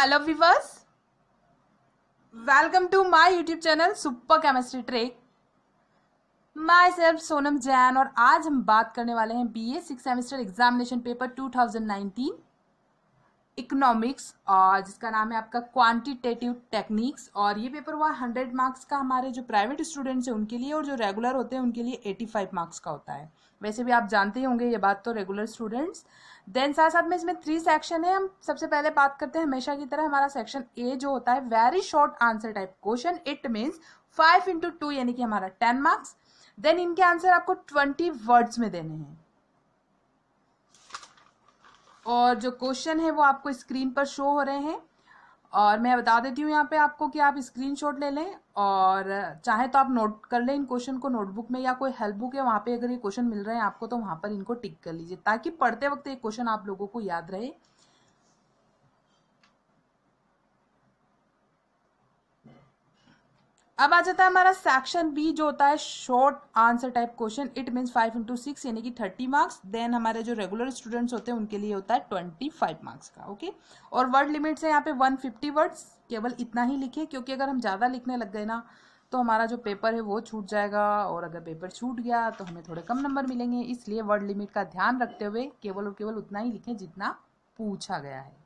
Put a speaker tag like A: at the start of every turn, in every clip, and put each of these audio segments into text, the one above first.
A: hello viewers welcome to my YouTube channel super chemistry trek myself Sonam Jain और आज हम बात करने वाले हैं BA six semester examination paper 2019 economics और जिसका नाम है आपका क्वांटिटेटिव टेक्निक्स और ये पेपर हुआ हंड्रेड मार्क्स का हमारे जो प्राइवेट स्टूडेंट्स हैं उनके लिए और जो रेगुलर होते हैं उनके लिए एटी फाइव मार्क्स का होता है वैसे भी आप जानते ही होंगे ये बात तो रेगुलर स्टूडेंट्स देन साथ साथ में इसमें थ्री सेक्शन है हम सबसे पहले बात करते हैं हमेशा की तरह हमारा सेक्शन ए जो होता है very short answer type question it means five into two यानी कि हमारा टेन मार्क्स देन इनके आंसर आपको ट्वेंटी वर्ड्स में देने हैं और जो क्वेश्चन है वो आपको स्क्रीन पर शो हो रहे हैं और मैं बता देती हूँ यहाँ पे आपको कि आप शॉट ले लें और चाहे तो आप नोट कर लें इन क्वेश्चन को नोटबुक में या कोई हेल्प बुक है वहाँ पे अगर ये क्वेश्चन मिल रहे हैं आपको तो वहाँ पर इनको टिक कर लीजिए ताकि पढ़ते वक्त ये क्वेश्चन आप लोगों को याद रहे अब आ जाता है हमारा सेक्शन बी जो होता है short answer type question it means five into six यानी कि थर्टी मार्क्स देन हमारे जो रेगुलर स्टूडेंट्स होते हैं उनके लिए होता है ट्वेंटी फाइव मार्क्स का ओके और वर्ड लिमिट्स है यहाँ पे वन फिफ्टी वर्ड्स केवल इतना ही लिखे क्योंकि अगर हम ज़्यादा लिखने लग गए ना तो हमारा जो पेपर है वो छूट जाएगा और अगर पेपर छूट गया तो हमें थोड़े कम नंबर मिलेंगे इसलिए वर्ड लिमिट का ध्यान रखते हुए केवल और केवल उतना ही लिखें जितना पूछा गया है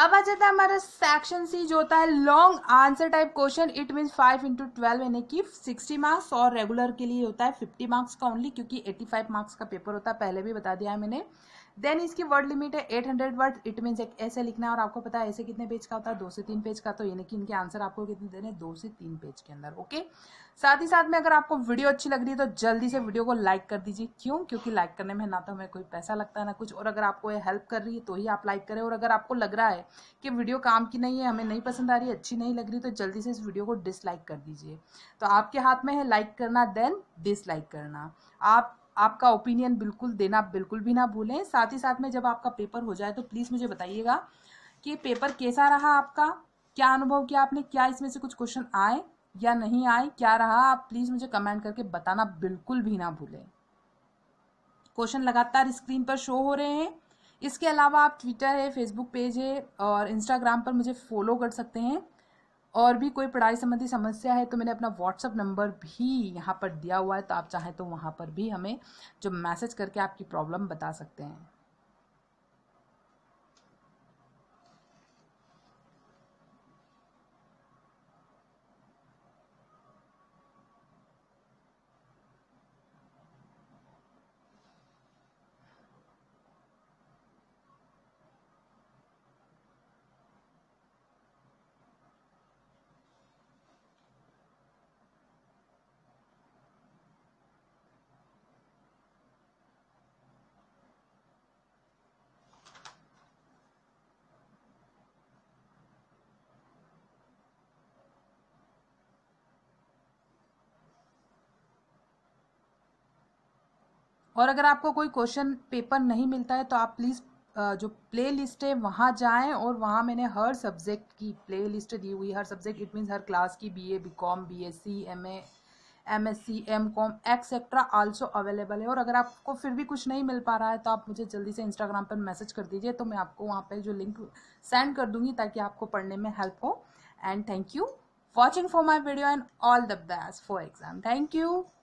A: अब आ जाता है हमारा सेक्शन सी जो होता है long answer type question it mean five into twelve यानी कि सिक्सटी मार्क्स और रेगुलर के लिए होता है फिफ्टी मार्क्स का ओनली क्योंकि एट्टी फाइव मार्क्स का पेपर होता है पहले भी बता दिया है मैंने देन इसकी वर्ड लिमिट है eight hundred word it mean एक ऐसे लिखना है और आपको पता है ऐसे कितने पेज का होता है दो से तीन पेज का तो यानी कि इनके आंसर आपको कितने देने दो से तीन पेज के अंदर ओके साथ ही साथ में अगर आपको वीडियो अच्छी लग रही है तो जल्दी से वीडियो को लाइक कर दीजिए क्यों क्योंकि लाइक करने में ना तो हमें कोई पैसा लगता है ना कुछ और अगर आपको ये हेल्प कर रही है तो ही आप लाइक करें और अगर आपको लग रहा है कि वीडियो काम की नहीं है हमें नहीं पसंद आ रही अच्छी नहीं लग रही तो जल्दी से इस वीडियो को डिसलाइक कर दीजिए तो आपके हाथ में है लाइक करना देन डिसलाइक करना आप आपका ओपिनियन बिल्कुल देना बिल्कुल भी ना भूलें साथ ही साथ में जब आपका पेपर हो जाए तो प्लीज़ मुझे बताइएगा कि पेपर कैसा रहा आपका क्या अनुभव किया आपने क्या इसमें से कुछ क्वेश्चन आए या नहीं आए क्या रहा आप प्लीज़ मुझे कमेंट करके बताना बिल्कुल भी ना भूलें क्वेश्चन लगातार स्क्रीन पर शो हो रहे हैं इसके अलावा आप ट्विटर है फेसबुक पेज है और इंस्टाग्राम पर मुझे फॉलो कर सकते हैं और भी कोई पढ़ाई संबंधी समस्या है तो मैंने अपना व्हाट्सअप नंबर भी यहाँ पर दिया हुआ है तो आप चाहें तो वहाँ पर भी हमें जो मैसेज करके आपकी प्रॉब्लम बता सकते हैं और अगर आपको कोई क्वेश्चन पेपर नहीं मिलता है तो आप प्लीज़ जो प्ले लिस्ट है वहाँ जाएँ और वहाँ मैंने हर सब्जेक्ट की प्ले लिस्ट दी हुई हर सब्जेक्ट इट मीन्स हर क्लास की B A B com B S C M A M S C M com etcetera also available है और अगर आपको फिर भी कुछ नहीं मिल पा रहा है तो आप मुझे जल्दी से इंस्टाग्राम पर मैसेज कर दीजिए तो मैं आपको वहाँ पर जो लिंक सेंड कर दूँगी ताकि आपको पढ़ने में हेल्प हो and thank you watching for my video and all the best for exam thank you